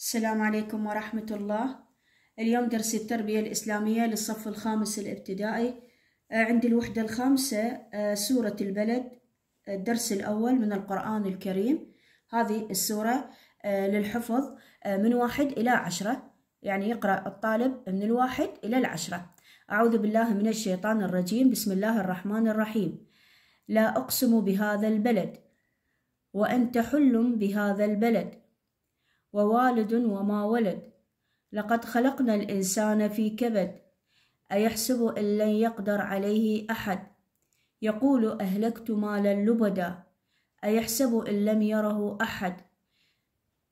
السلام عليكم ورحمة الله اليوم درس التربية الإسلامية للصف الخامس الابتدائي آه، عند الوحدة الخامسة آه، سورة البلد آه، الدرس الأول من القرآن الكريم هذه السورة للحفظ من واحد إلى عشرة يعني يقرأ الطالب من الواحد إلى العشرة أعوذ بالله من الشيطان الرجيم بسم الله الرحمن الرحيم لا أقسم بهذا البلد وأنت حل بهذا البلد ووالد وما ولد لقد خلقنا الإنسان في كبد أيحسب أن لن يقدر عليه أحد يقول أهلكت مالا لبدا أيحسب أن لم يره أحد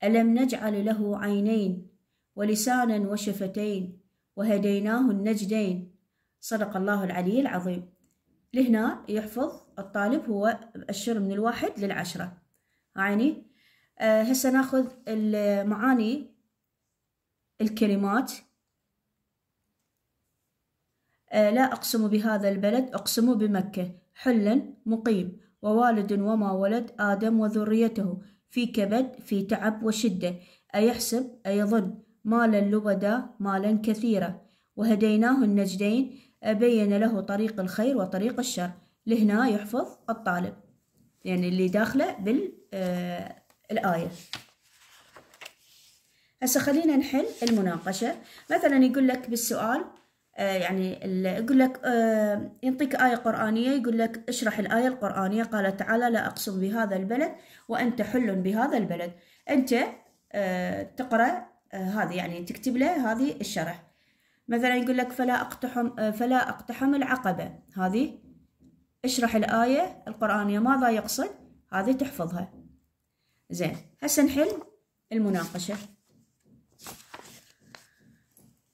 ألم نجعل له عينين ولسانا وشفتين وهديناه النجدين صدق الله العلي العظيم لهنا يحفظ الطالب هو الشر من الواحد للعشرة يعني آه، هسه ناخذ معاني الكلمات آه، لا أقسم بهذا البلد أقسم بمكة حلا مقيم ووالد وما ولد آدم وذريته في كبد في تعب وشدة أيحسب أيظن مالا لبدا مالا كثيرا وهديناه النجدين أبين له طريق الخير وطريق الشر لهنا يحفظ الطالب يعني اللي داخله بال آه، الآية هسه خلينا نحل المناقشة مثلا يقول لك بالسؤال آه، يعني يقول لك آه، ينطيك آية قرآنية يقول لك اشرح الآية القرآنية قال تعالى لا أقسم بهذا البلد وأنت حل بهذا البلد أنت آه، تقرأ هذه يعني تكتب له هذه الشرح مثلا يقول لك فلا أقتحم فلا أقتحم العقبة هذه اشرح الآية القرآنية ماذا يقصد هذه تحفظها زين هسه نحل المناقشة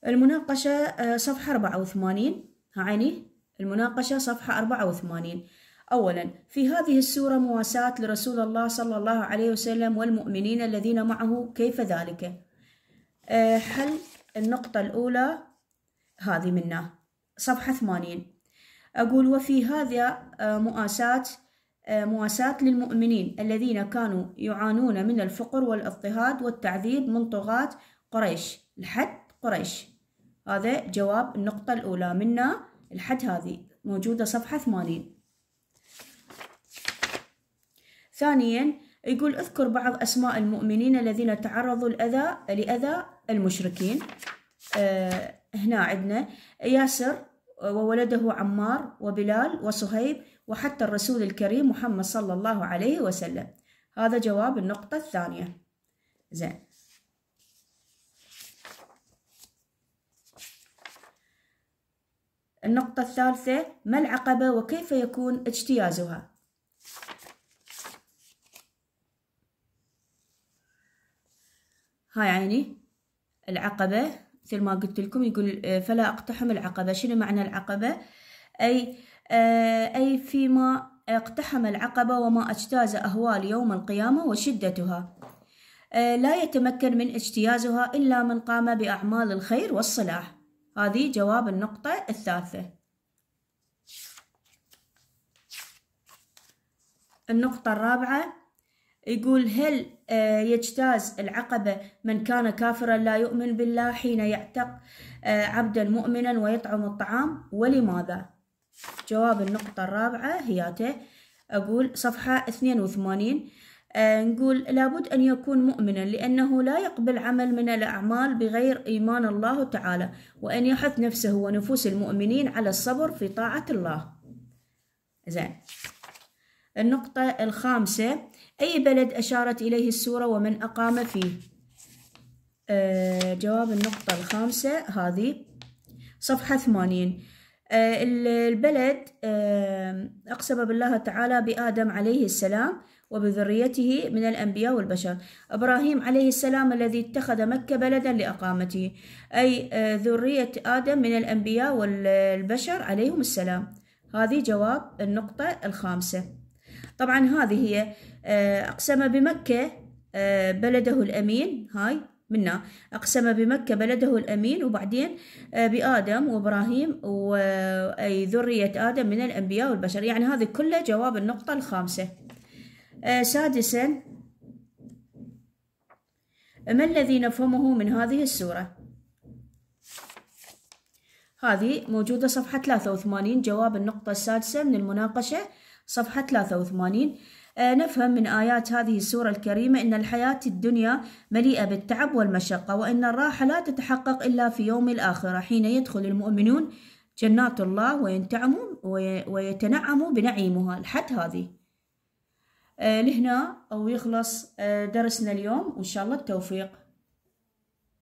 المناقشة آه، صفحة أربعة وثمانين عيني المناقشة صفحة أربعة وثمانين أولا في هذه السورة مواساة لرسول الله صلى الله عليه وسلم والمؤمنين الذين معه كيف ذلك حل آه، النقطة الأولى هذه منه صفحة ثمانين أقول وفي هذا آه، مؤاساة آه، مواساة للمؤمنين الذين كانوا يعانون من الفقر والاضطهاد والتعذيب من طغاة قريش لحد قريش هذا جواب النقطة الأولى منا لحد هذه موجودة صفحة ثمانين ثانيا يقول اذكر بعض أسماء المؤمنين الذين تعرضوا الأذى لأذى المشركين أه هنا عندنا ياسر وولده عمار وبلال وصهيب وحتى الرسول الكريم محمد صلى الله عليه وسلم هذا جواب النقطة الثانية زين النقطة الثالثة ما العقبة وكيف يكون اجتيازها هاي عيني العقبة مثل ما قلت لكم يقول فلا أقتحم العقبة شنو معنى العقبة أي آه، أي فيما اقتحم العقبة وما اجتاز أهوال يوم القيامة وشدتها آه، لا يتمكن من اجتيازها إلا من قام بأعمال الخير والصلاح هذه جواب النقطة الثالثة النقطة الرابعة يقول هل آه، يجتاز العقبة من كان كافرا لا يؤمن بالله حين يعتق عبدا مؤمنا ويطعم الطعام ولماذا؟ جواب النقطة الرابعة هياته أقول صفحة 82 آه نقول لابد أن يكون مؤمنا لأنه لا يقبل عمل من الأعمال بغير إيمان الله تعالى وأن يحث نفسه ونفوس المؤمنين على الصبر في طاعة الله زين النقطة الخامسة أي بلد أشارت إليه السورة ومن أقام فيه آه جواب النقطة الخامسة هذه صفحة ثمانين آه، البلد آه، أقسم بالله تعالى بآدم عليه السلام وبذريته من الأنبياء والبشر إبراهيم عليه السلام الذي اتخذ مكة بلدا لأقامته أي آه، ذرية آدم من الأنبياء والبشر عليهم السلام هذه جواب النقطة الخامسة طبعا هذه هي أقسم بمكة بلده الأمين هاي منا أقسم بمكة بلده الأمين وبعدين آه، بآدم وإبراهيم وأي آه، ذرية آدم من الأنبياء والبشر يعني هذه كلها جواب النقطة الخامسة آه، سادسا ما الذي نفهمه من هذه السورة؟ هذه موجودة صفحة 83 جواب النقطة السادسة من المناقشة صفحة 83 آه، نفهم من آيات هذه السورة الكريمة أن الحياة الدنيا مليئة بالتعب والمشقة وأن الراحة لا تتحقق إلا في يوم الآخرة حين يدخل المؤمنون جنات الله وينتعموا ويتنعموا بنعيمها لحد هذه آه، لهنا ويخلص آه، درسنا اليوم وإن شاء الله التوفيق